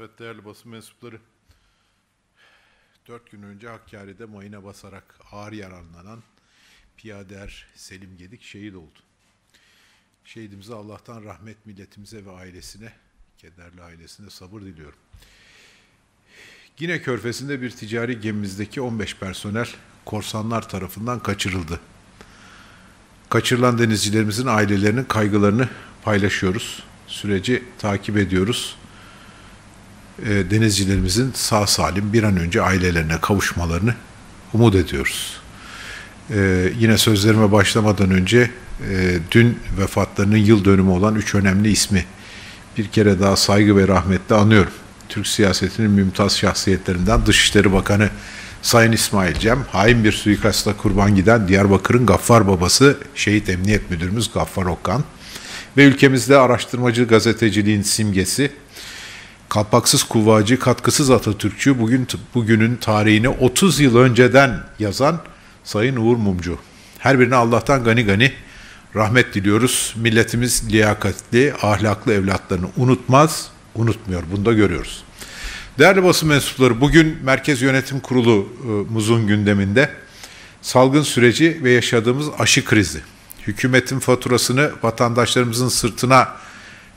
Evet değerli basın mensupları, dört gün önce Hakkari'de mayına basarak ağır yaralanan piyader Selim Gedik şehit oldu. Şehidimize Allah'tan rahmet milletimize ve ailesine, kederli ailesine sabır diliyorum. Yine körfesinde bir ticari gemimizdeki 15 personel korsanlar tarafından kaçırıldı. Kaçırılan denizcilerimizin ailelerinin kaygılarını paylaşıyoruz. Süreci takip ediyoruz e, denizcilerimizin sağ salim bir an önce ailelerine kavuşmalarını umut ediyoruz. E, yine sözlerime başlamadan önce e, dün vefatlarının yıl dönümü olan üç önemli ismi bir kere daha saygı ve rahmetle anıyorum. Türk siyasetinin mümtaz şahsiyetlerinden Dışişleri Bakanı Sayın İsmail Cem, hain bir suikasta kurban giden Diyarbakır'ın Gaffar babası, şehit emniyet müdürümüz Gaffar Okan ve ülkemizde araştırmacı gazeteciliğin simgesi Kapaksız kuvacı, katkısız Atatürkçü bugün bugünün tarihini 30 yıl önceden yazan Sayın Uğur Mumcu. Her birine Allah'tan gani gani rahmet diliyoruz. Milletimiz liyakatli, ahlaklı evlatlarını unutmaz, unutmuyor. Bunu da görüyoruz. Değerli basın mensupları, bugün Merkez Yönetim Kurulumuzun e, gündeminde salgın süreci ve yaşadığımız aşı krizi. Hükümetin faturasını vatandaşlarımızın sırtına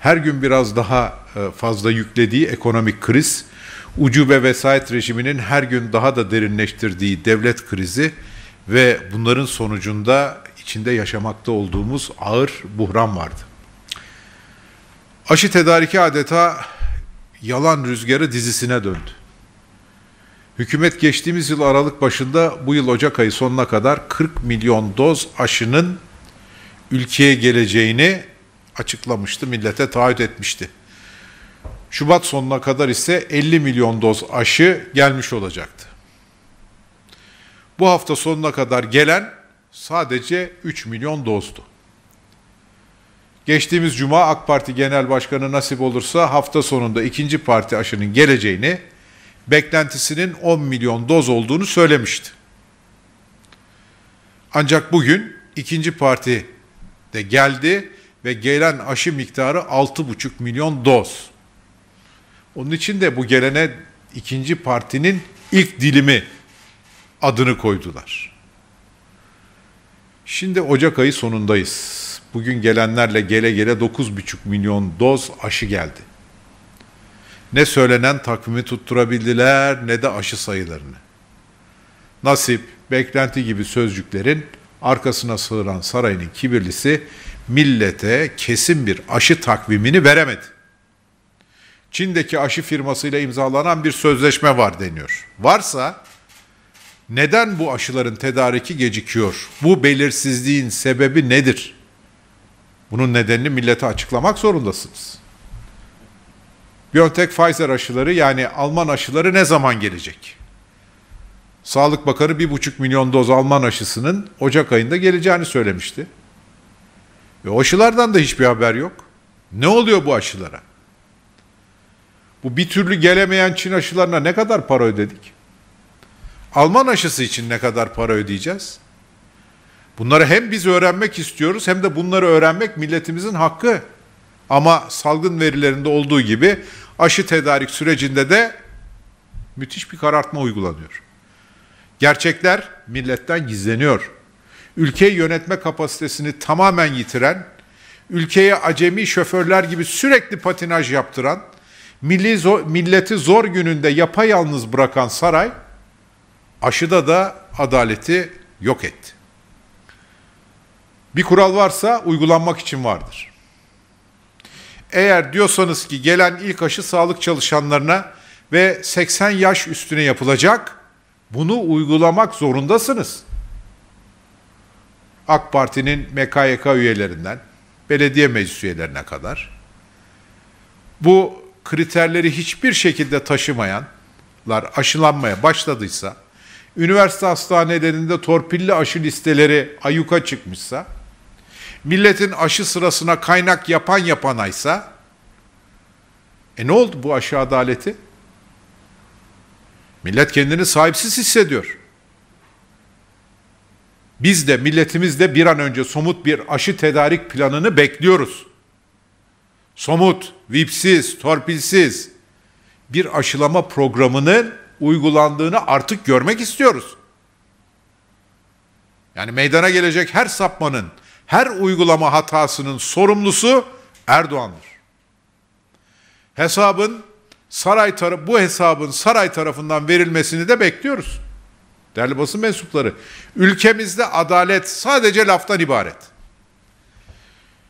her gün biraz daha e, fazla yüklediği ekonomik kriz, ucube vesayet rejiminin her gün daha da derinleştirdiği devlet krizi ve bunların sonucunda içinde yaşamakta olduğumuz ağır buhran vardı. Aşı tedariki adeta yalan rüzgarı dizisine döndü. Hükümet geçtiğimiz yıl Aralık başında bu yıl Ocak ayı sonuna kadar 40 milyon doz aşının ülkeye geleceğini açıklamıştı, millete taahhüt etmişti. Şubat sonuna kadar ise 50 milyon doz aşı gelmiş olacaktı. Bu hafta sonuna kadar gelen sadece 3 milyon dozdu. Geçtiğimiz cuma AK Parti Genel Başkanı nasip olursa hafta sonunda ikinci parti aşının geleceğini, beklentisinin 10 milyon doz olduğunu söylemişti. Ancak bugün ikinci parti de geldi ve gelen aşı miktarı 6,5 milyon doz. Onun için de bu gelene ikinci partinin ilk dilimi adını koydular. Şimdi Ocak ayı sonundayız. Bugün gelenlerle gele gele 9,5 milyon doz aşı geldi. Ne söylenen takvimi tutturabildiler ne de aşı sayılarını. Nasip, beklenti gibi sözcüklerin arkasına sığıran sarayın kibirlisi millete kesin bir aşı takvimini veremedi. Çin'deki aşı firmasıyla imzalanan bir sözleşme var deniyor. Varsa neden bu aşıların tedariki gecikiyor? Bu belirsizliğin sebebi nedir? Bunun nedenini millete açıklamak zorundasınız. BioNTech Pfizer aşıları yani Alman aşıları ne zaman gelecek? Sağlık Bakanı 1,5 milyon doz Alman aşısının Ocak ayında geleceğini söylemişti. Ve aşılardan da hiçbir haber yok. Ne oluyor bu aşılara? Bu bir türlü gelemeyen Çin aşılarına ne kadar para ödedik? Alman aşısı için ne kadar para ödeyeceğiz? Bunları hem biz öğrenmek istiyoruz hem de bunları öğrenmek milletimizin hakkı. Ama salgın verilerinde olduğu gibi aşı tedarik sürecinde de müthiş bir karartma uygulanıyor. Gerçekler milletten gizleniyor ülkeyi yönetme kapasitesini tamamen yitiren, ülkeye acemi şoförler gibi sürekli patinaj yaptıran, milli zor, milleti zor gününde yapayalnız bırakan saray, aşıda da adaleti yok etti. Bir kural varsa uygulanmak için vardır. Eğer diyorsanız ki gelen ilk aşı sağlık çalışanlarına ve 80 yaş üstüne yapılacak, bunu uygulamak zorundasınız.'' AK Parti'nin MKYK üyelerinden belediye meclis üyelerine kadar bu kriterleri hiçbir şekilde taşımayanlar aşılanmaya başladıysa, üniversite hastanelerinde torpilli aşı listeleri ayuka çıkmışsa, milletin aşı sırasına kaynak yapan yapanaysa, e ne oldu bu aşı adaleti? Millet kendini sahipsiz hissediyor. Biz de milletimiz de bir an önce somut bir aşı tedarik planını bekliyoruz. Somut, vipsiz, torpilsiz bir aşılama programının uygulandığını artık görmek istiyoruz. Yani meydana gelecek her sapmanın, her uygulama hatasının sorumlusu Erdoğan'dır. Hesabın saray tarafı bu hesabın saray tarafından verilmesini de bekliyoruz. Değerli basın mensupları, ülkemizde adalet sadece laftan ibaret.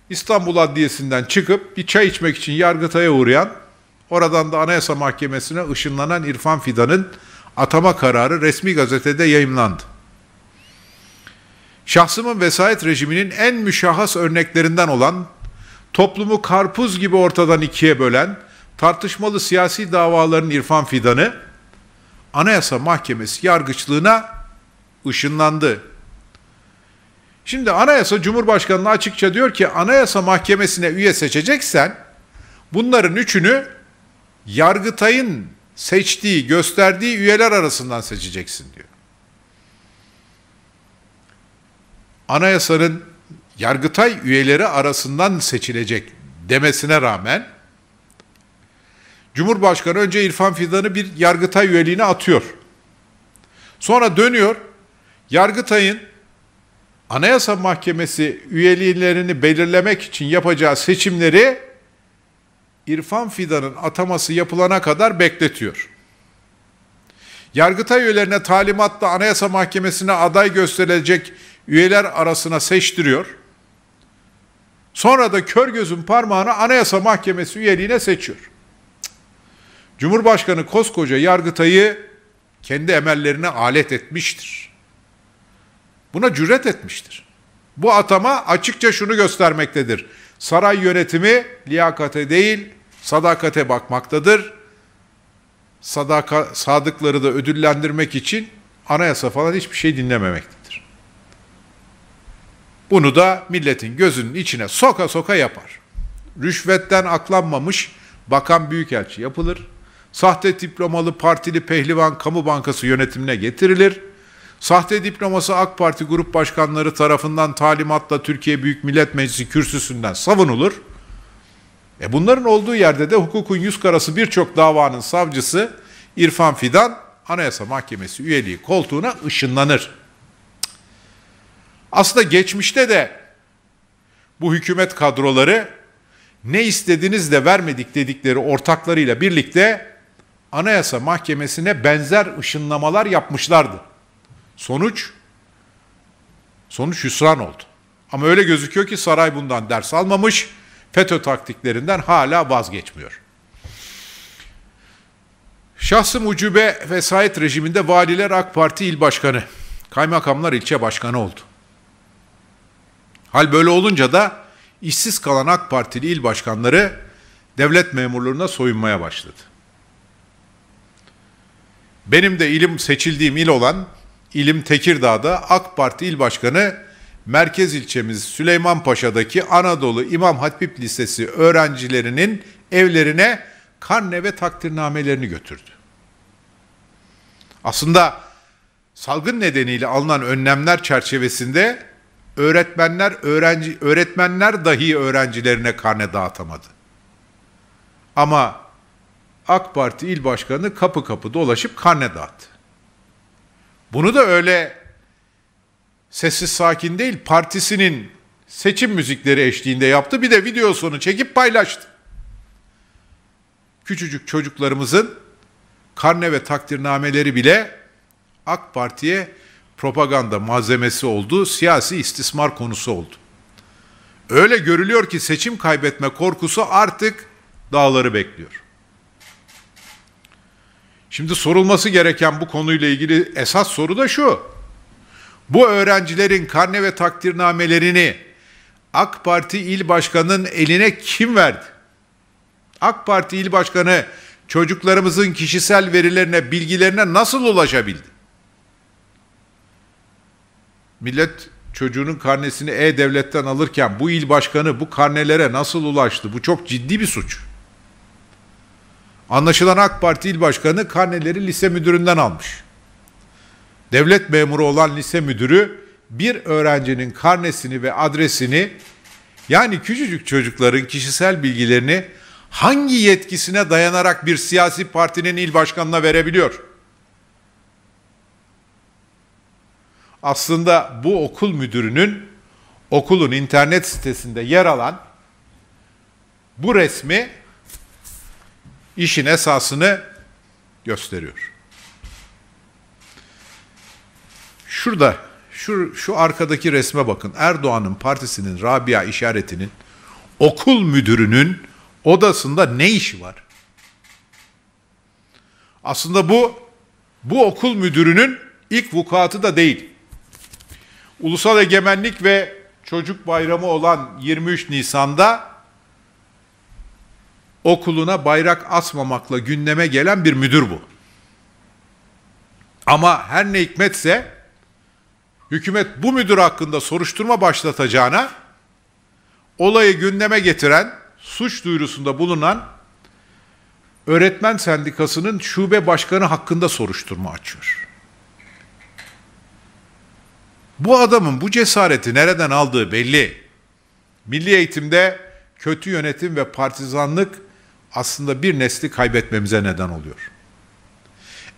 İstanbul Adliyesi'nden çıkıp bir çay içmek için Yargıtay'a uğrayan, oradan da Anayasa Mahkemesi'ne ışınlanan İrfan Fidan'ın atama kararı resmi gazetede yayımlandı. Şahsımın vesayet rejiminin en müşahhas örneklerinden olan, toplumu karpuz gibi ortadan ikiye bölen, tartışmalı siyasi davaların İrfan Fidan'ı, Anayasa Mahkemesi yargıçlığına ışınlandı. Şimdi anayasa Cumhurbaşkanı'na açıkça diyor ki anayasa mahkemesine üye seçeceksen bunların üçünü Yargıtay'ın seçtiği, gösterdiği üyeler arasından seçeceksin diyor. Anayasanın Yargıtay üyeleri arasından seçilecek demesine rağmen Cumhurbaşkanı önce İrfan Fidan'ı bir Yargıtay üyeliğine atıyor. Sonra dönüyor. Yargıtay'ın Anayasa Mahkemesi üyeliğlerini belirlemek için yapacağı seçimleri İrfan Fidan'ın ataması yapılana kadar bekletiyor. Yargıtay üyelerine talimatla Anayasa Mahkemesi'ne aday gösterilecek üyeler arasına seçtiriyor. Sonra da kör gözün parmağını Anayasa Mahkemesi üyeliğine seçiyor. Cumhurbaşkanı koskoca Yargıtay'ı kendi emellerine alet etmiştir. Buna cüret etmiştir. Bu atama açıkça şunu göstermektedir. Saray yönetimi liyakate değil, sadakate bakmaktadır. Sadaka, sadıkları da ödüllendirmek için anayasa falan hiçbir şey dinlememektedir. Bunu da milletin gözünün içine soka soka yapar. Rüşvetten aklanmamış bakan büyükelçi yapılır sahte diplomalı partili pehlivan kamu bankası yönetimine getirilir. Sahte diploması AK Parti grup başkanları tarafından talimatla Türkiye Büyük Millet Meclisi kürsüsünden savunulur. E bunların olduğu yerde de hukukun yüz karası birçok davanın savcısı İrfan Fidan Anayasa Mahkemesi üyeliği koltuğuna ışınlanır. Aslında geçmişte de bu hükümet kadroları ne istediniz de vermedik dedikleri ortaklarıyla birlikte Anayasa Mahkemesi'ne benzer ışınlamalar yapmışlardı. Sonuç sonuç hüsran oldu. Ama öyle gözüküyor ki saray bundan ders almamış, FETÖ taktiklerinden hala vazgeçmiyor. Şahsı mucube vesayet rejiminde valiler AK Parti il başkanı, kaymakamlar ilçe başkanı oldu. Hal böyle olunca da işsiz kalan AK Partili il başkanları devlet memurlarına soyunmaya başladı. Benim de ilim seçildiğim il olan ilim Tekirdağ'da AK Parti il başkanı merkez ilçemiz Süleymanpaşa'daki Anadolu İmam Hatip Lisesi öğrencilerinin evlerine karne ve takdirnamelerini götürdü. Aslında salgın nedeniyle alınan önlemler çerçevesinde öğretmenler öğrenci öğretmenler dahi öğrencilerine karne dağıtamadı. Ama AK Parti il başkanı kapı kapı dolaşıp karne dağıttı. Bunu da öyle sessiz sakin değil partisinin seçim müzikleri eşliğinde yaptı. Bir de videosunu çekip paylaştı. Küçücük çocuklarımızın karne ve takdirnameleri bile AK Parti'ye propaganda malzemesi oldu, siyasi istismar konusu oldu. Öyle görülüyor ki seçim kaybetme korkusu artık dağları bekliyor. Şimdi sorulması gereken bu konuyla ilgili esas soru da şu. Bu öğrencilerin karne ve takdirnamelerini AK Parti il başkanının eline kim verdi? AK Parti il başkanı çocuklarımızın kişisel verilerine, bilgilerine nasıl ulaşabildi? Millet çocuğunun karnesini E-Devlet'ten alırken bu il başkanı bu karnelere nasıl ulaştı? Bu çok ciddi bir suç. Anlaşılan AK Parti il Başkanı karneleri lise müdüründen almış. Devlet memuru olan lise müdürü bir öğrencinin karnesini ve adresini yani küçücük çocukların kişisel bilgilerini hangi yetkisine dayanarak bir siyasi partinin il başkanına verebiliyor? Aslında bu okul müdürünün okulun internet sitesinde yer alan bu resmi işin esasını gösteriyor. Şurada, şu, şu arkadaki resme bakın. Erdoğan'ın partisinin Rabia işaretinin okul müdürünün odasında ne işi var? Aslında bu bu okul müdürünün ilk vukuatı da değil. Ulusal Egemenlik ve Çocuk Bayramı olan 23 Nisan'da okuluna bayrak asmamakla gündeme gelen bir müdür bu. Ama her ne hikmetse hükümet bu müdür hakkında soruşturma başlatacağına olayı gündeme getiren, suç duyurusunda bulunan öğretmen sendikasının şube başkanı hakkında soruşturma açıyor. Bu adamın bu cesareti nereden aldığı belli. Milli eğitimde kötü yönetim ve partizanlık aslında bir nesli kaybetmemize neden oluyor.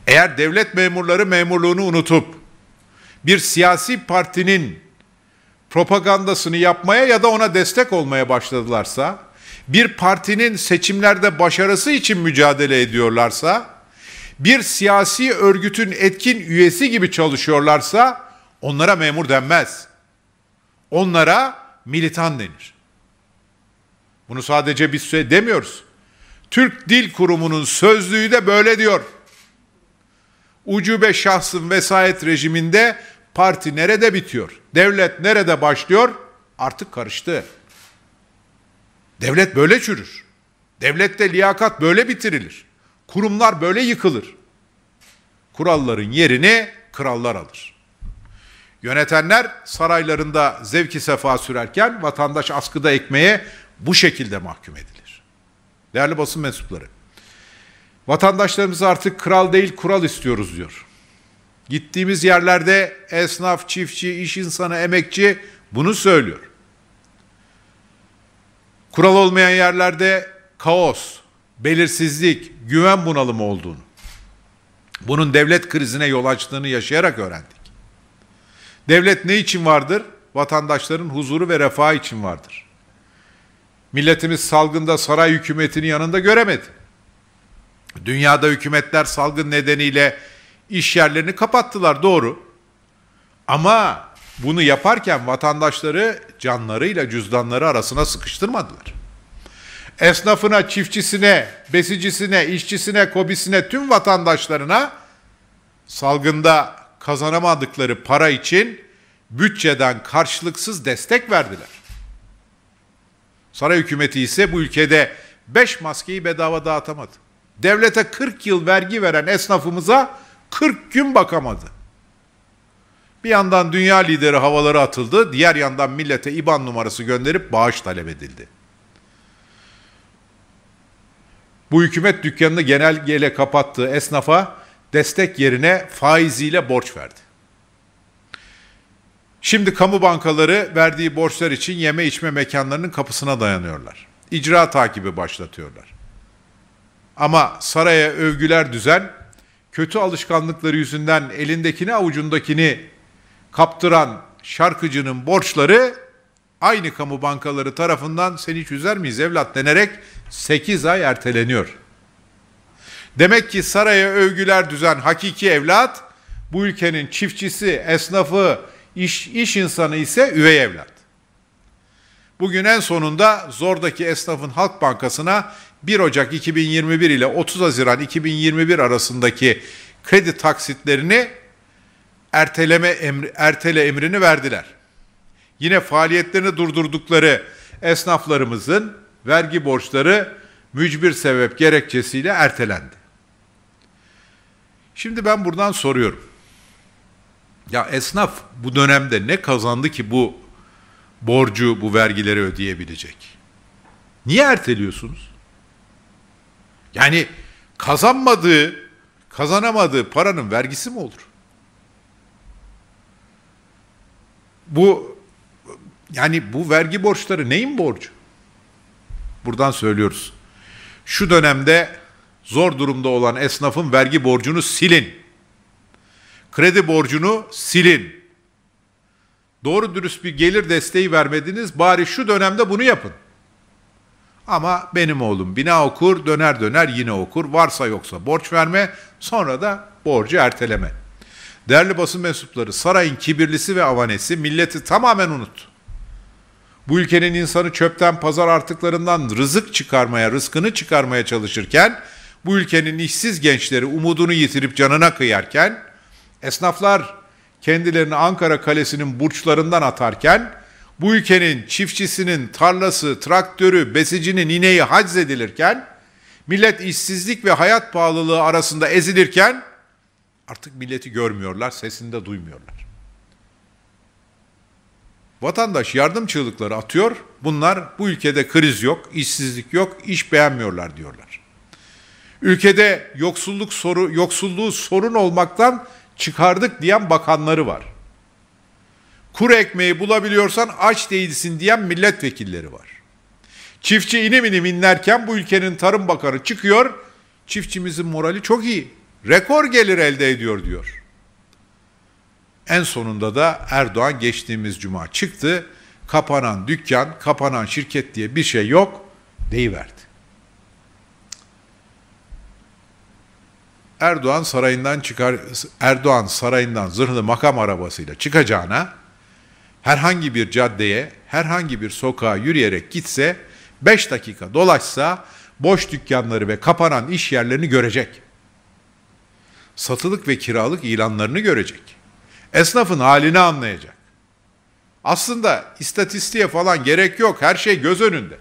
Eğer devlet memurları memurluğunu unutup bir siyasi partinin propagandasını yapmaya ya da ona destek olmaya başladılarsa, bir partinin seçimlerde başarısı için mücadele ediyorlarsa, bir siyasi örgütün etkin üyesi gibi çalışıyorlarsa onlara memur denmez. Onlara militan denir. Bunu sadece biz demiyoruz. Türk Dil Kurumu'nun sözlüğü de böyle diyor. Ucube şahsın vesayet rejiminde parti nerede bitiyor? Devlet nerede başlıyor? Artık karıştı. Devlet böyle çürür. Devlette liyakat böyle bitirilir. Kurumlar böyle yıkılır. Kuralların yerini krallar alır. Yönetenler saraylarında zevki sefa sürerken vatandaş askıda ekmeğe bu şekilde mahkum edilir. Değerli basın mensupları. Vatandaşlarımız artık kral değil kural istiyoruz diyor. Gittiğimiz yerlerde esnaf, çiftçi, iş insanı, emekçi bunu söylüyor. Kural olmayan yerlerde kaos, belirsizlik, güven bunalımı olduğunu, bunun devlet krizine yol açtığını yaşayarak öğrendik. Devlet ne için vardır? Vatandaşların huzuru ve refahı için vardır. Milletimiz salgında saray hükümetinin yanında göremedi. Dünyada hükümetler salgın nedeniyle iş yerlerini kapattılar doğru. Ama bunu yaparken vatandaşları canlarıyla cüzdanları arasına sıkıştırmadılar. Esnafına, çiftçisine, besicisine, işçisine, kobisine, tüm vatandaşlarına salgında kazanamadıkları para için bütçeden karşılıksız destek verdiler. Saray hükümeti ise bu ülkede 5 maskeyi bedava dağıtamadı. Devlete 40 yıl vergi veren esnafımıza 40 gün bakamadı. Bir yandan dünya lideri havaları atıldı, diğer yandan millete IBAN numarası gönderip bağış talep edildi. Bu hükümet dükkanını genelgeyle kapattığı esnafa destek yerine faiziyle borç verdi. Şimdi kamu bankaları verdiği borçlar için yeme içme mekanlarının kapısına dayanıyorlar. İcra takibi başlatıyorlar. Ama saraya övgüler düzen, kötü alışkanlıkları yüzünden elindekini avucundakini kaptıran şarkıcının borçları aynı kamu bankaları tarafından seni çözer miyiz evlat denerek 8 ay erteleniyor. Demek ki saraya övgüler düzen hakiki evlat bu ülkenin çiftçisi, esnafı, İş, iş insanı ise üvey evlat. Bugün en sonunda zordaki esnafın Halk Bankası'na 1 Ocak 2021 ile 30 Haziran 2021 arasındaki kredi taksitlerini erteleme emri, ertele emrini verdiler. Yine faaliyetlerini durdurdukları esnaflarımızın vergi borçları mücbir sebep gerekçesiyle ertelendi. Şimdi ben buradan soruyorum. Ya esnaf bu dönemde ne kazandı ki bu borcu, bu vergileri ödeyebilecek? Niye erteliyorsunuz? Yani kazanmadığı, kazanamadığı paranın vergisi mi olur? Bu yani bu vergi borçları neyin borcu? Buradan söylüyoruz. Şu dönemde zor durumda olan esnafın vergi borcunu silin. Kredi borcunu silin. Doğru dürüst bir gelir desteği vermediniz. Bari şu dönemde bunu yapın. Ama benim oğlum bina okur, döner döner yine okur. Varsa yoksa borç verme, sonra da borcu erteleme. Değerli basın mensupları, sarayın kibirlisi ve avanesi milleti tamamen unut. Bu ülkenin insanı çöpten, pazar artıklarından rızık çıkarmaya, rızkını çıkarmaya çalışırken, bu ülkenin işsiz gençleri umudunu yitirip canına kıyarken, Esnaflar kendilerini Ankara Kalesi'nin burçlarından atarken bu ülkenin çiftçisinin tarlası, traktörü, besicinin ineği haczedilirken millet işsizlik ve hayat pahalılığı arasında ezilirken artık milleti görmüyorlar, sesini de duymuyorlar. Vatandaş yardım çığlıkları atıyor. Bunlar bu ülkede kriz yok, işsizlik yok, iş beğenmiyorlar diyorlar. Ülkede yoksulluk soru, yoksulluğu sorun olmaktan çıkardık diyen bakanları var. Kur ekmeği bulabiliyorsan aç değilsin diyen milletvekilleri var. Çiftçi inim inim inlerken bu ülkenin Tarım Bakanı çıkıyor, çiftçimizin morali çok iyi, rekor gelir elde ediyor diyor. En sonunda da Erdoğan geçtiğimiz cuma çıktı, kapanan dükkan, kapanan şirket diye bir şey yok deyiverdi. Erdoğan sarayından çıkar Erdoğan sarayından zırhlı makam arabasıyla çıkacağına herhangi bir caddeye, herhangi bir sokağa yürüyerek gitse 5 dakika dolaşsa boş dükkanları ve kapanan iş yerlerini görecek. Satılık ve kiralık ilanlarını görecek. Esnafın halini anlayacak. Aslında istatistiğe falan gerek yok. Her şey göz önünde.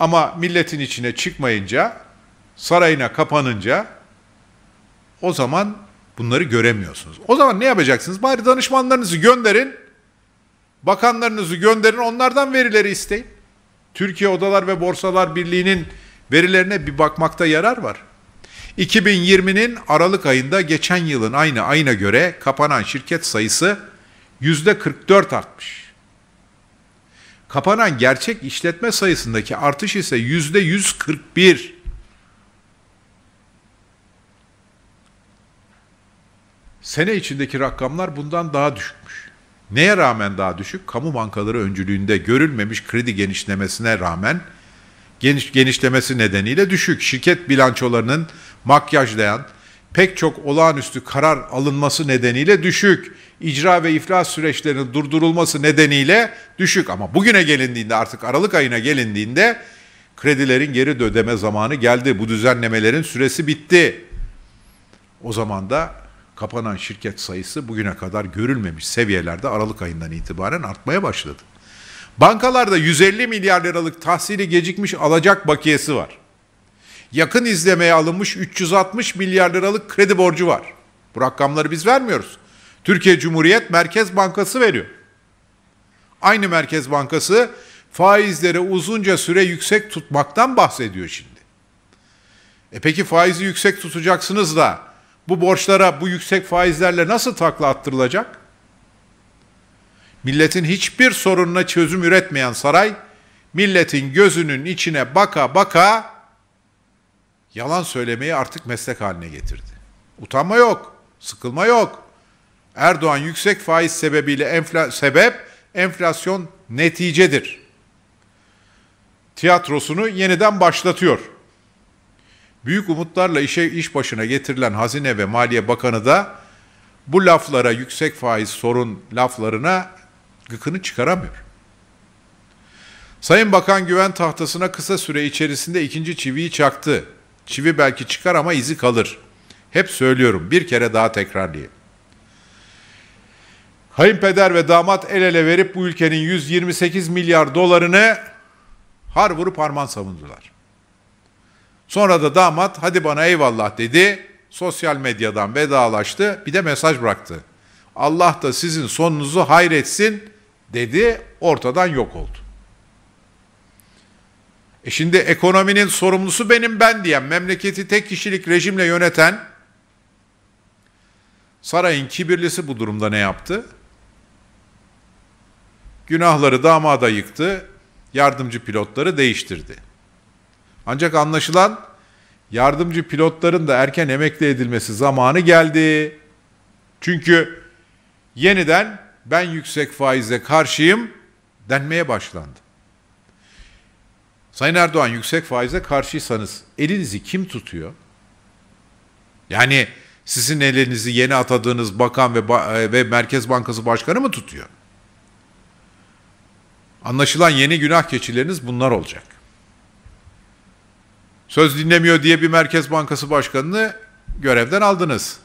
Ama milletin içine çıkmayınca sarayına kapanınca o zaman bunları göremiyorsunuz. O zaman ne yapacaksınız? Bari danışmanlarınızı gönderin. Bakanlarınızı gönderin. Onlardan verileri isteyin. Türkiye Odalar ve Borsalar Birliği'nin verilerine bir bakmakta yarar var. 2020'nin Aralık ayında geçen yılın aynı ayına göre kapanan şirket sayısı %44 artmış. Kapanan gerçek işletme sayısındaki artış ise %141. Sene içindeki rakamlar bundan daha düşükmüş. Neye rağmen daha düşük? Kamu bankaları öncülüğünde görülmemiş kredi genişlemesine rağmen geniş, genişlemesi nedeniyle düşük. Şirket bilançolarının makyajlayan pek çok olağanüstü karar alınması nedeniyle düşük. İcra ve iflas süreçlerinin durdurulması nedeniyle düşük. Ama bugüne gelindiğinde artık Aralık ayına gelindiğinde kredilerin geri ödeme zamanı geldi. Bu düzenlemelerin süresi bitti. O zaman da kapanan şirket sayısı bugüne kadar görülmemiş seviyelerde Aralık ayından itibaren artmaya başladı. Bankalarda 150 milyar liralık tahsili gecikmiş alacak bakiyesi var. Yakın izlemeye alınmış 360 milyar liralık kredi borcu var. Bu rakamları biz vermiyoruz. Türkiye Cumhuriyet Merkez Bankası veriyor. Aynı Merkez Bankası faizleri uzunca süre yüksek tutmaktan bahsediyor şimdi. E peki faizi yüksek tutacaksınız da bu borçlara bu yüksek faizlerle nasıl takla attırılacak? Milletin hiçbir sorununa çözüm üretmeyen saray, milletin gözünün içine baka baka yalan söylemeyi artık meslek haline getirdi. Utanma yok, sıkılma yok. Erdoğan yüksek faiz sebebiyle enfla sebep enflasyon neticedir. Tiyatrosunu yeniden başlatıyor. Büyük umutlarla işe iş başına getirilen Hazine ve Maliye Bakanı da bu laflara yüksek faiz sorun laflarına gıkını çıkaramıyor. Sayın Bakan güven tahtasına kısa süre içerisinde ikinci çiviyi çaktı. Çivi belki çıkar ama izi kalır. Hep söylüyorum bir kere daha tekrarlayayım. Kayınpeder ve damat el ele verip bu ülkenin 128 milyar dolarını har vurup harman savundular. Sonra da damat hadi bana eyvallah dedi. Sosyal medyadan vedalaştı. Bir de mesaj bıraktı. Allah da sizin sonunuzu hayretsin dedi. Ortadan yok oldu. E şimdi ekonominin sorumlusu benim ben diyen, memleketi tek kişilik rejimle yöneten sarayın kibirlisi bu durumda ne yaptı? Günahları damada yıktı, yardımcı pilotları değiştirdi. Ancak anlaşılan yardımcı pilotların da erken emekli edilmesi zamanı geldi. Çünkü yeniden ben yüksek faize karşıyım denmeye başlandı. Sayın Erdoğan yüksek faize karşıysanız elinizi kim tutuyor? Yani sizin elinizi yeni atadığınız bakan ve, e, ve Merkez Bankası Başkanı mı tutuyor? Anlaşılan yeni günah keçileriniz bunlar olacak. Söz dinlemiyor diye bir Merkez Bankası Başkanı'nı görevden aldınız.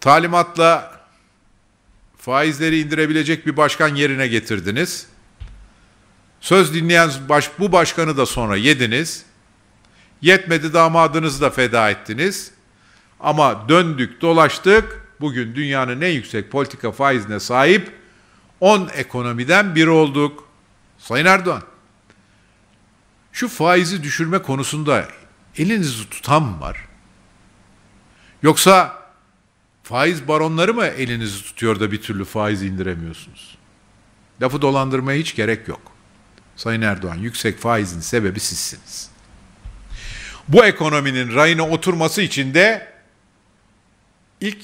Talimatla faizleri indirebilecek bir başkan yerine getirdiniz. Söz dinleyen baş, bu başkanı da sonra yediniz. Yetmedi damadınızı da feda ettiniz. Ama döndük dolaştık. Bugün dünyanın en yüksek politika faizine sahip 10 ekonomiden biri olduk. Sayın Erdoğan şu faizi düşürme konusunda elinizi tutan mı var? Yoksa faiz baronları mı elinizi tutuyor da bir türlü faizi indiremiyorsunuz? Lafı dolandırmaya hiç gerek yok. Sayın Erdoğan, yüksek faizin sebebi sizsiniz. Bu ekonominin rayına oturması için de ilk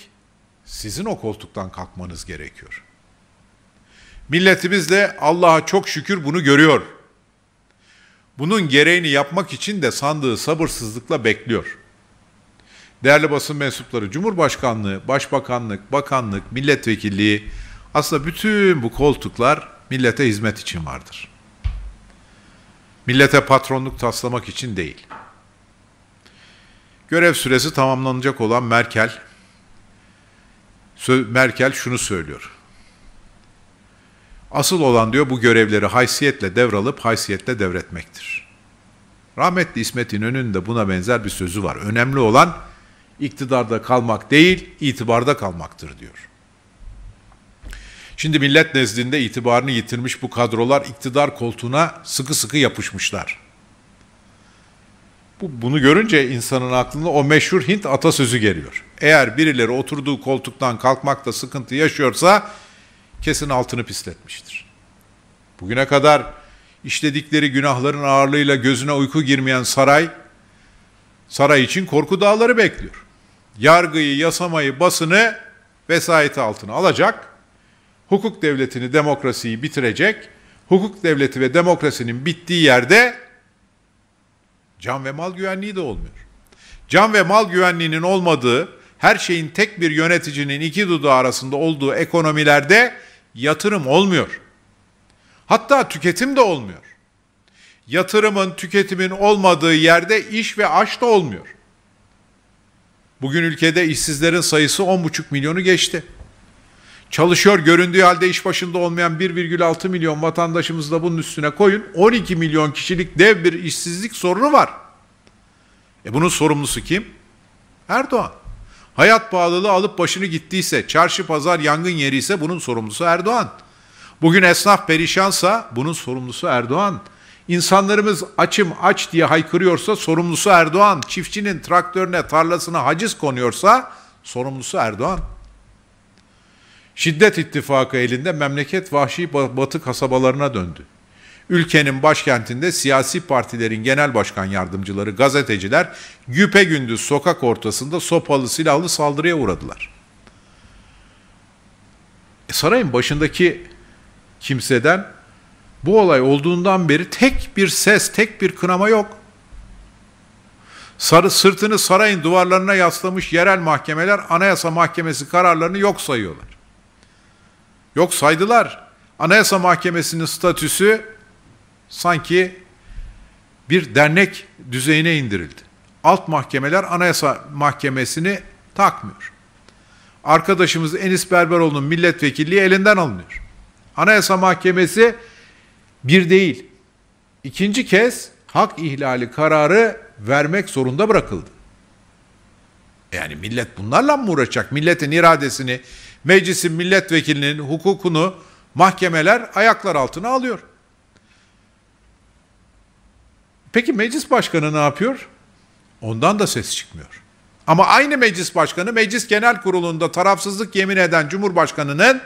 sizin o koltuktan kalkmanız gerekiyor. Milletimiz de Allah'a çok şükür bunu görüyor. Bunun gereğini yapmak için de sandığı sabırsızlıkla bekliyor. Değerli basın mensupları, Cumhurbaşkanlığı, Başbakanlık, Bakanlık, Milletvekilliği, aslında bütün bu koltuklar millete hizmet için vardır. Millete patronluk taslamak için değil. Görev süresi tamamlanacak olan Merkel, Merkel şunu söylüyor. Asıl olan diyor bu görevleri haysiyetle devralıp haysiyetle devretmektir. Rahmetli İsmet İnönü'nün de buna benzer bir sözü var. Önemli olan iktidarda kalmak değil, itibarda kalmaktır diyor. Şimdi millet nezdinde itibarını yitirmiş bu kadrolar iktidar koltuğuna sıkı sıkı yapışmışlar. Bu, bunu görünce insanın aklına o meşhur Hint atasözü geliyor. Eğer birileri oturduğu koltuktan kalkmakta sıkıntı yaşıyorsa kesin altını pisletmiştir. Bugüne kadar işledikleri günahların ağırlığıyla gözüne uyku girmeyen saray, saray için korku dağları bekliyor. Yargıyı, yasamayı, basını vesayeti altına alacak, hukuk devletini, demokrasiyi bitirecek, hukuk devleti ve demokrasinin bittiği yerde can ve mal güvenliği de olmuyor. Can ve mal güvenliğinin olmadığı, her şeyin tek bir yöneticinin iki dudağı arasında olduğu ekonomilerde yatırım olmuyor. Hatta tüketim de olmuyor. Yatırımın, tüketimin olmadığı yerde iş ve aş da olmuyor. Bugün ülkede işsizlerin sayısı 10,5 milyonu geçti. Çalışıyor göründüğü halde iş başında olmayan 1,6 milyon vatandaşımızı da bunun üstüne koyun. 12 milyon kişilik dev bir işsizlik sorunu var. E bunun sorumlusu kim? Erdoğan. Hayat pahalılığı alıp başını gittiyse, çarşı pazar yangın yeri ise bunun sorumlusu Erdoğan. Bugün esnaf perişansa bunun sorumlusu Erdoğan. İnsanlarımız açım aç diye haykırıyorsa sorumlusu Erdoğan. Çiftçinin traktörüne, tarlasına haciz konuyorsa sorumlusu Erdoğan. Şiddet ittifakı elinde memleket vahşi batı kasabalarına döndü. Ülkenin başkentinde siyasi partilerin genel başkan yardımcıları, gazeteciler güpe gündüz sokak ortasında sopalı silahlı saldırıya uğradılar. E, sarayın başındaki kimseden bu olay olduğundan beri tek bir ses, tek bir kınama yok. Sarı sırtını sarayın duvarlarına yaslamış yerel mahkemeler Anayasa Mahkemesi kararlarını yok sayıyorlar. Yok saydılar. Anayasa Mahkemesi'nin statüsü sanki bir dernek düzeyine indirildi. Alt mahkemeler anayasa mahkemesini takmıyor. Arkadaşımız Enis Berberoğlu'nun milletvekilliği elinden alınıyor. Anayasa mahkemesi bir değil, ikinci kez hak ihlali kararı vermek zorunda bırakıldı. Yani millet bunlarla mı uğraşacak? Milletin iradesini, meclisin milletvekilinin hukukunu mahkemeler ayaklar altına alıyor. Peki meclis başkanı ne yapıyor? Ondan da ses çıkmıyor. Ama aynı meclis başkanı meclis genel kurulunda tarafsızlık yemin eden cumhurbaşkanının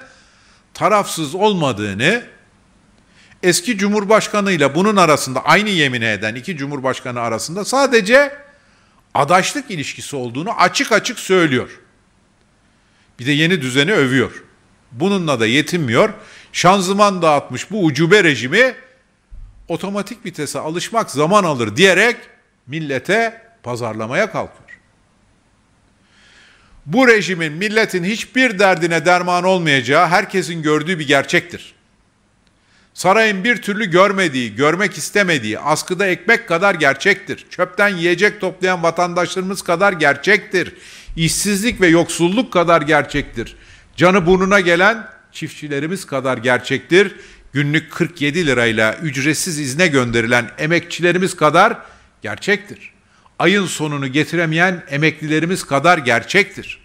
tarafsız olmadığını eski cumhurbaşkanıyla bunun arasında aynı yemin eden iki cumhurbaşkanı arasında sadece adaşlık ilişkisi olduğunu açık açık söylüyor. Bir de yeni düzeni övüyor. Bununla da yetinmiyor. Şanzıman dağıtmış bu ucube rejimi otomatik vitese alışmak zaman alır diyerek millete pazarlamaya kalkıyor. Bu rejimin milletin hiçbir derdine derman olmayacağı herkesin gördüğü bir gerçektir. Sarayın bir türlü görmediği, görmek istemediği, askıda ekmek kadar gerçektir. Çöpten yiyecek toplayan vatandaşlarımız kadar gerçektir. İşsizlik ve yoksulluk kadar gerçektir. Canı burnuna gelen çiftçilerimiz kadar gerçektir günlük 47 lirayla ücretsiz izne gönderilen emekçilerimiz kadar gerçektir. Ayın sonunu getiremeyen emeklilerimiz kadar gerçektir.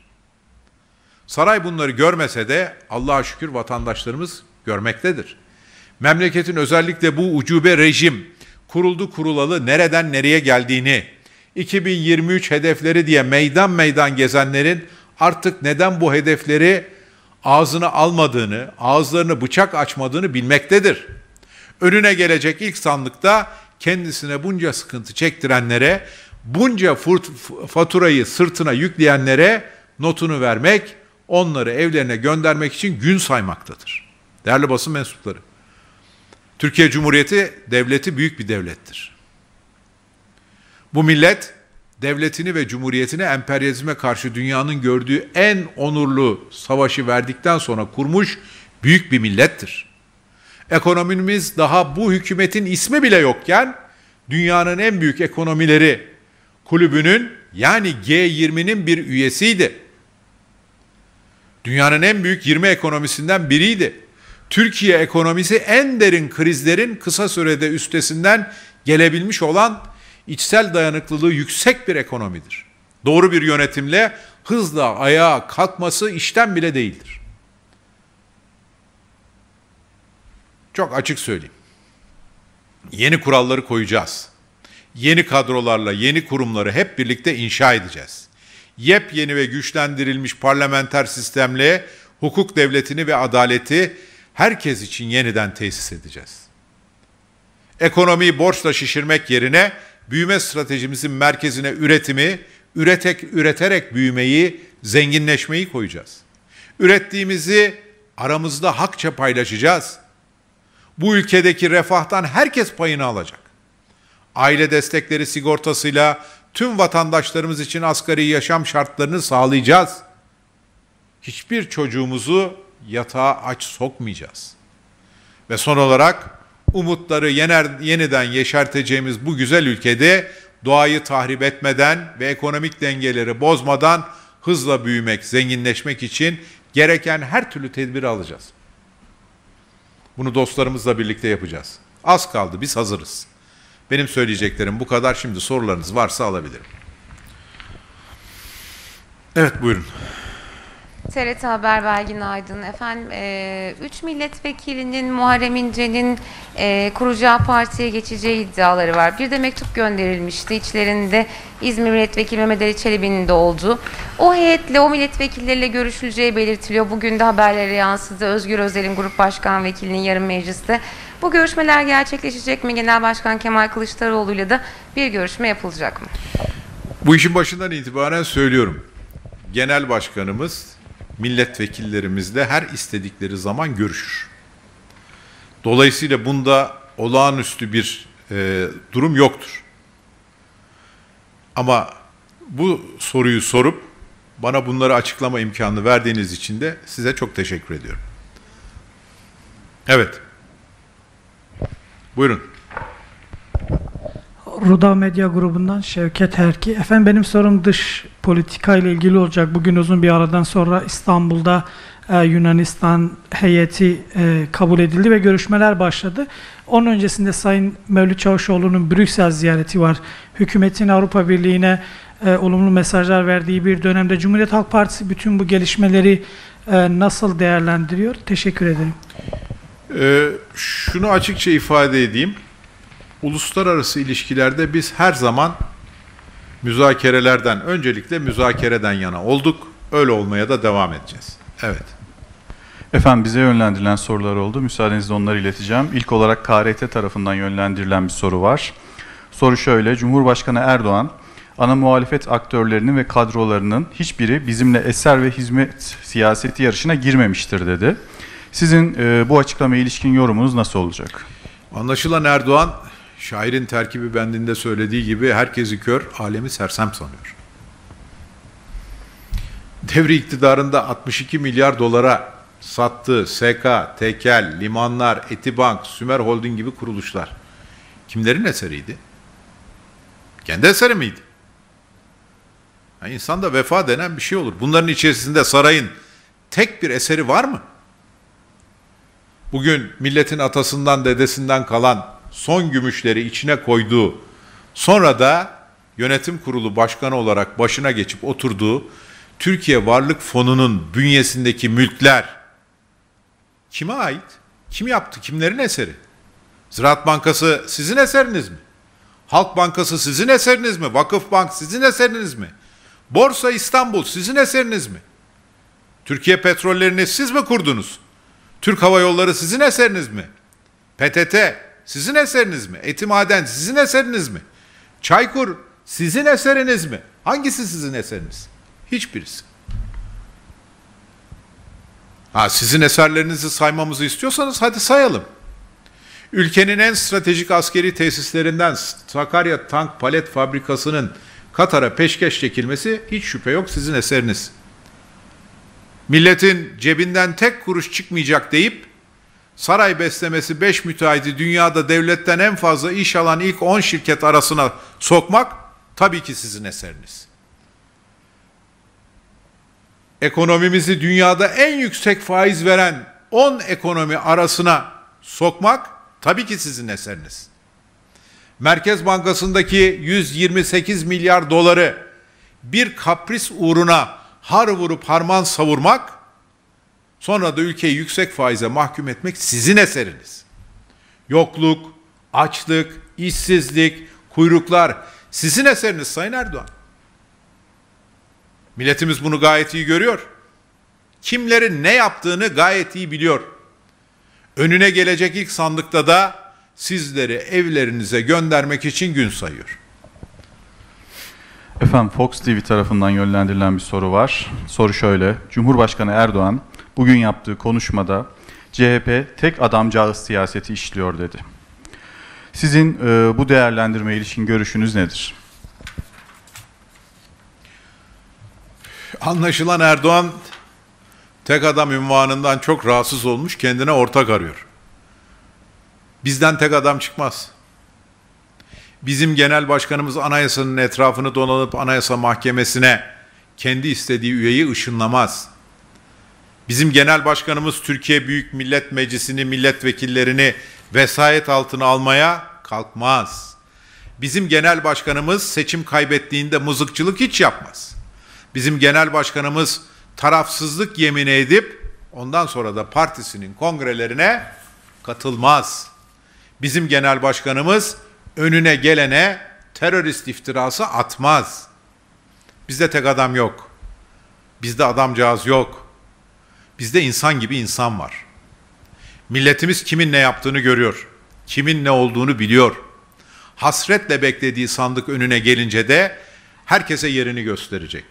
Saray bunları görmese de Allah'a şükür vatandaşlarımız görmektedir. Memleketin özellikle bu ucube rejim kuruldu kurulalı nereden nereye geldiğini, 2023 hedefleri diye meydan meydan gezenlerin artık neden bu hedefleri ağzını almadığını, ağızlarını bıçak açmadığını bilmektedir. Önüne gelecek ilk sandıkta kendisine bunca sıkıntı çektirenlere, bunca faturayı sırtına yükleyenlere notunu vermek, onları evlerine göndermek için gün saymaktadır. Değerli basın mensupları, Türkiye Cumhuriyeti devleti büyük bir devlettir. Bu millet devletini ve cumhuriyetini emperyalizme karşı dünyanın gördüğü en onurlu savaşı verdikten sonra kurmuş büyük bir millettir. Ekonomimiz daha bu hükümetin ismi bile yokken dünyanın en büyük ekonomileri kulübünün yani G20'nin bir üyesiydi. Dünyanın en büyük 20 ekonomisinden biriydi. Türkiye ekonomisi en derin krizlerin kısa sürede üstesinden gelebilmiş olan içsel dayanıklılığı yüksek bir ekonomidir. Doğru bir yönetimle hızla ayağa kalkması işten bile değildir. Çok açık söyleyeyim. Yeni kuralları koyacağız. Yeni kadrolarla yeni kurumları hep birlikte inşa edeceğiz. Yepyeni ve güçlendirilmiş parlamenter sistemle hukuk devletini ve adaleti herkes için yeniden tesis edeceğiz. Ekonomiyi borçla şişirmek yerine büyüme stratejimizin merkezine üretimi, üretek üreterek büyümeyi, zenginleşmeyi koyacağız. Ürettiğimizi aramızda hakça paylaşacağız. Bu ülkedeki refahtan herkes payını alacak. Aile destekleri sigortasıyla tüm vatandaşlarımız için asgari yaşam şartlarını sağlayacağız. Hiçbir çocuğumuzu yatağa aç sokmayacağız. Ve son olarak umutları yener, yeniden yeşerteceğimiz bu güzel ülkede doğayı tahrip etmeden ve ekonomik dengeleri bozmadan hızla büyümek, zenginleşmek için gereken her türlü tedbiri alacağız. Bunu dostlarımızla birlikte yapacağız. Az kaldı, biz hazırız. Benim söyleyeceklerim bu kadar. Şimdi sorularınız varsa alabilirim. Evet, buyurun. TRT Haber Belgin Aydın. Efendim, e, üç milletvekilinin Muharrem İnce'nin e, kuracağı partiye geçeceği iddiaları var. Bir de mektup gönderilmişti. İçlerinde İzmir Milletvekili Mehmet Ali Çelebi'nin de olduğu. O heyetle, o milletvekilleriyle görüşüleceği belirtiliyor. Bugün de haberlere yansıdı. Özgür Özel'in Grup Başkan Vekilinin yarın mecliste. Bu görüşmeler gerçekleşecek mi? Genel Başkan Kemal Kılıçdaroğlu ile de bir görüşme yapılacak mı? Bu işin başından itibaren söylüyorum. Genel Başkanımız milletvekillerimizle her istedikleri zaman görüşür. Dolayısıyla bunda olağanüstü bir e, durum yoktur. Ama bu soruyu sorup bana bunları açıklama imkanı verdiğiniz için de size çok teşekkür ediyorum. Evet. Buyurun. Ruda Medya Grubu'ndan Şevket Herki. Efendim benim sorum dış politika ile ilgili olacak. Bugün uzun bir aradan sonra İstanbul'da e, Yunanistan heyeti e, kabul edildi ve görüşmeler başladı. Onun öncesinde Sayın Mevlüt Çavuşoğlu'nun Brüksel ziyareti var. Hükümetin Avrupa Birliği'ne e, olumlu mesajlar verdiği bir dönemde Cumhuriyet Halk Partisi bütün bu gelişmeleri e, nasıl değerlendiriyor? Teşekkür ederim. E, şunu açıkça ifade edeyim uluslararası ilişkilerde biz her zaman müzakerelerden, öncelikle müzakereden yana olduk. Öyle olmaya da devam edeceğiz. Evet. Efendim bize yönlendirilen sorular oldu. Müsaadenizle onları ileteceğim. İlk olarak KRT tarafından yönlendirilen bir soru var. Soru şöyle, Cumhurbaşkanı Erdoğan, ana muhalefet aktörlerinin ve kadrolarının hiçbiri bizimle eser ve hizmet siyaseti yarışına girmemiştir dedi. Sizin e, bu açıklamaya ilişkin yorumunuz nasıl olacak? Anlaşılan Erdoğan şairin terkibi bendinde söylediği gibi herkesi kör, alemi sersem sanıyor. Devri iktidarında 62 milyar dolara sattığı SK, Tekel, Limanlar, Etibank, Sümer Holding gibi kuruluşlar kimlerin eseriydi? Kendi eseri miydi? Yani insanda vefa denen bir şey olur. Bunların içerisinde sarayın tek bir eseri var mı? Bugün milletin atasından, dedesinden kalan son gümüşleri içine koyduğu, sonra da yönetim kurulu başkanı olarak başına geçip oturduğu Türkiye Varlık Fonu'nun bünyesindeki mülkler kime ait? Kim yaptı? Kimlerin eseri? Ziraat Bankası sizin eseriniz mi? Halk Bankası sizin eseriniz mi? Vakıf Bank sizin eseriniz mi? Borsa İstanbul sizin eseriniz mi? Türkiye Petrollerini siz mi kurdunuz? Türk Hava Yolları sizin eseriniz mi? PTT sizin eseriniz mi? Etimaden sizin eseriniz mi? Çaykur sizin eseriniz mi? Hangisi sizin eseriniz? Hiçbirisi. Ha, sizin eserlerinizi saymamızı istiyorsanız hadi sayalım. Ülkenin en stratejik askeri tesislerinden Sakarya Tank Palet Fabrikası'nın Katar'a peşkeş çekilmesi hiç şüphe yok sizin eseriniz. Milletin cebinden tek kuruş çıkmayacak deyip Saray beslemesi 5 müteahhiti dünyada devletten en fazla iş alan ilk 10 şirket arasına sokmak tabii ki sizin eseriniz. Ekonomimizi dünyada en yüksek faiz veren 10 ekonomi arasına sokmak tabii ki sizin eseriniz. Merkez Bankası'ndaki 128 milyar doları bir kapris uğruna har vurup harman savurmak Sonra da ülkeyi yüksek faize mahkum etmek sizin eseriniz. Yokluk, açlık, işsizlik, kuyruklar sizin eseriniz Sayın Erdoğan. Milletimiz bunu gayet iyi görüyor. Kimlerin ne yaptığını gayet iyi biliyor. Önüne gelecek ilk sandıkta da sizleri evlerinize göndermek için gün sayıyor. Efendim Fox TV tarafından yönlendirilen bir soru var. Soru şöyle. Cumhurbaşkanı Erdoğan bugün yaptığı konuşmada CHP tek adamcağız siyaseti işliyor dedi. Sizin e, bu değerlendirme ilişkin görüşünüz nedir? Anlaşılan Erdoğan tek adam ünvanından çok rahatsız olmuş, kendine ortak arıyor. Bizden tek adam çıkmaz. Bizim genel başkanımız anayasanın etrafını dolanıp anayasa mahkemesine kendi istediği üyeyi ışınlamaz. Bizim genel başkanımız Türkiye Büyük Millet Meclisi'ni, milletvekillerini vesayet altına almaya kalkmaz. Bizim genel başkanımız seçim kaybettiğinde mızıkçılık hiç yapmaz. Bizim genel başkanımız tarafsızlık yemini edip ondan sonra da partisinin kongrelerine katılmaz. Bizim genel başkanımız önüne gelene terörist iftirası atmaz. Bizde tek adam yok. Bizde adamcağız yok.'' Bizde insan gibi insan var. Milletimiz kimin ne yaptığını görüyor. Kimin ne olduğunu biliyor. Hasretle beklediği sandık önüne gelince de herkese yerini gösterecek.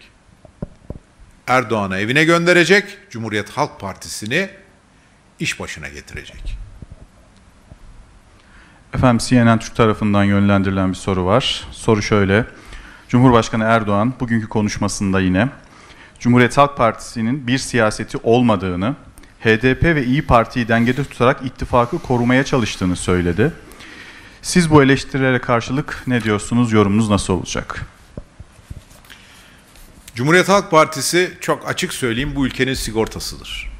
Erdoğan'ı evine gönderecek, Cumhuriyet Halk Partisi'ni iş başına getirecek. Efendim CNN Türk tarafından yönlendirilen bir soru var. Soru şöyle. Cumhurbaşkanı Erdoğan bugünkü konuşmasında yine Cumhuriyet Halk Partisi'nin bir siyaseti olmadığını, HDP ve İyi Parti'yi dengede tutarak ittifakı korumaya çalıştığını söyledi. Siz bu eleştirilere karşılık ne diyorsunuz? Yorumunuz nasıl olacak? Cumhuriyet Halk Partisi çok açık söyleyeyim bu ülkenin sigortasıdır.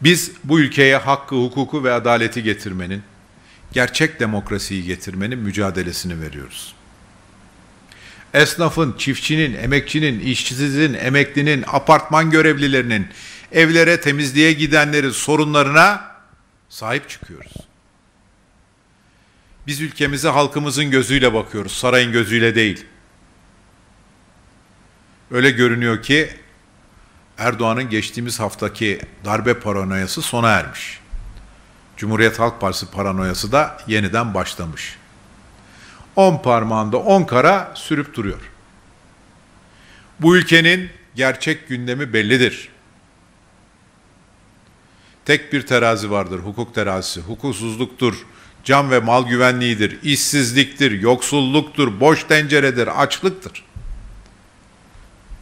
Biz bu ülkeye hakkı, hukuku ve adaleti getirmenin, gerçek demokrasiyi getirmenin mücadelesini veriyoruz esnafın, çiftçinin, emekçinin, işçisinin, emeklinin, apartman görevlilerinin, evlere temizliğe gidenlerin sorunlarına sahip çıkıyoruz. Biz ülkemize halkımızın gözüyle bakıyoruz, sarayın gözüyle değil. Öyle görünüyor ki Erdoğan'ın geçtiğimiz haftaki darbe paranoyası sona ermiş. Cumhuriyet Halk Partisi paranoyası da yeniden başlamış on parmağında on kara sürüp duruyor. Bu ülkenin gerçek gündemi bellidir. Tek bir terazi vardır, hukuk terazisi. Hukuksuzluktur, can ve mal güvenliğidir, işsizliktir, yoksulluktur, boş tenceredir, açlıktır.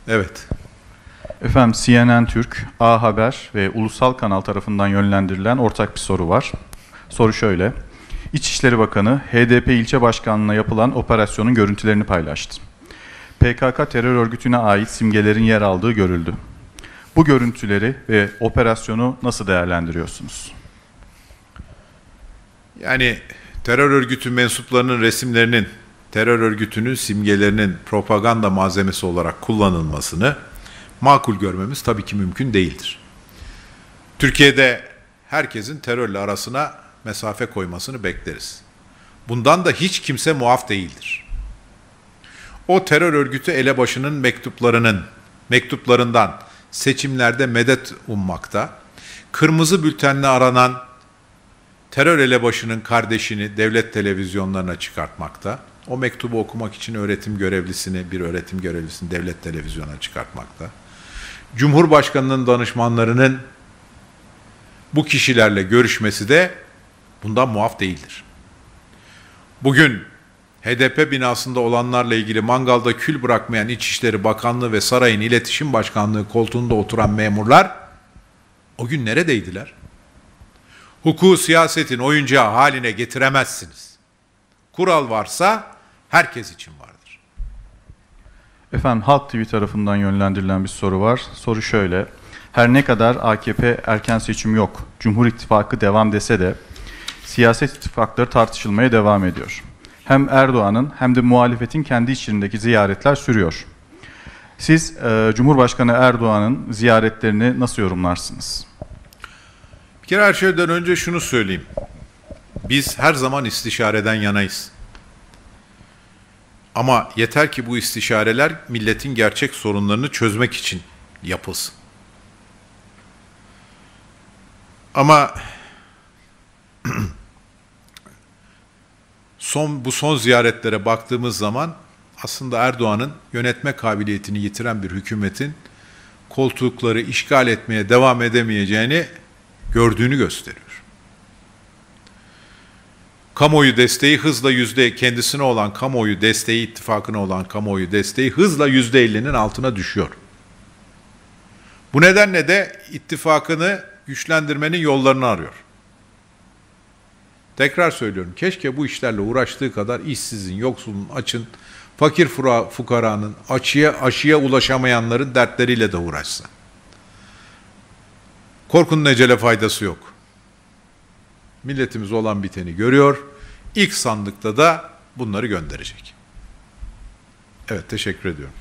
Evet. Efendim CNN Türk, A Haber ve Ulusal Kanal tarafından yönlendirilen ortak bir soru var. Soru şöyle. İçişleri Bakanı HDP ilçe başkanlığına yapılan operasyonun görüntülerini paylaştı. PKK terör örgütüne ait simgelerin yer aldığı görüldü. Bu görüntüleri ve operasyonu nasıl değerlendiriyorsunuz? Yani terör örgütü mensuplarının resimlerinin, terör örgütünün simgelerinin propaganda malzemesi olarak kullanılmasını makul görmemiz tabii ki mümkün değildir. Türkiye'de herkesin terörle arasına mesafe koymasını bekleriz. Bundan da hiç kimse muaf değildir. O terör örgütü elebaşının mektuplarının mektuplarından seçimlerde medet ummakta, kırmızı bültenle aranan terör elebaşının kardeşini devlet televizyonlarına çıkartmakta, o mektubu okumak için öğretim görevlisini, bir öğretim görevlisini devlet televizyona çıkartmakta. Cumhurbaşkanının danışmanlarının bu kişilerle görüşmesi de bundan muaf değildir. Bugün HDP binasında olanlarla ilgili mangalda kül bırakmayan İçişleri Bakanlığı ve sarayın İletişim Başkanlığı koltuğunda oturan memurlar o gün neredeydiler? Hukuku siyasetin oyuncağı haline getiremezsiniz. Kural varsa herkes için vardır. Efendim Halk TV tarafından yönlendirilen bir soru var. Soru şöyle. Her ne kadar AKP erken seçim yok, Cumhur İttifakı devam dese de siyaset ittifakları tartışılmaya devam ediyor. Hem Erdoğan'ın hem de muhalefetin kendi içindeki ziyaretler sürüyor. Siz e, Cumhurbaşkanı Erdoğan'ın ziyaretlerini nasıl yorumlarsınız? Bir kere her şeyden önce şunu söyleyeyim. Biz her zaman istişareden yanayız. Ama yeter ki bu istişareler milletin gerçek sorunlarını çözmek için yapılsın. Ama son bu son ziyaretlere baktığımız zaman aslında Erdoğan'ın yönetme kabiliyetini yitiren bir hükümetin koltukları işgal etmeye devam edemeyeceğini gördüğünü gösteriyor. Kamuoyu desteği hızla yüzde kendisine olan kamuoyu desteği ittifakına olan kamuoyu desteği hızla yüzde ellinin altına düşüyor. Bu nedenle de ittifakını güçlendirmenin yollarını arıyor. Tekrar söylüyorum keşke bu işlerle uğraştığı kadar işsizin, yoksulun, açın, fakir fura, fukaranın, açıya, aşıya ulaşamayanların dertleriyle de uğraşsa. Korkunun ecele faydası yok. Milletimiz olan biteni görüyor. İlk sandıkta da bunları gönderecek. Evet teşekkür ediyorum.